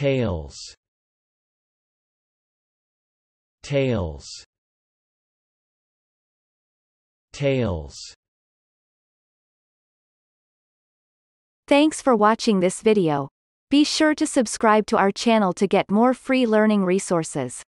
Tails Tails Tails Thanks for watching this video. Be sure to subscribe to our channel to get more free learning resources.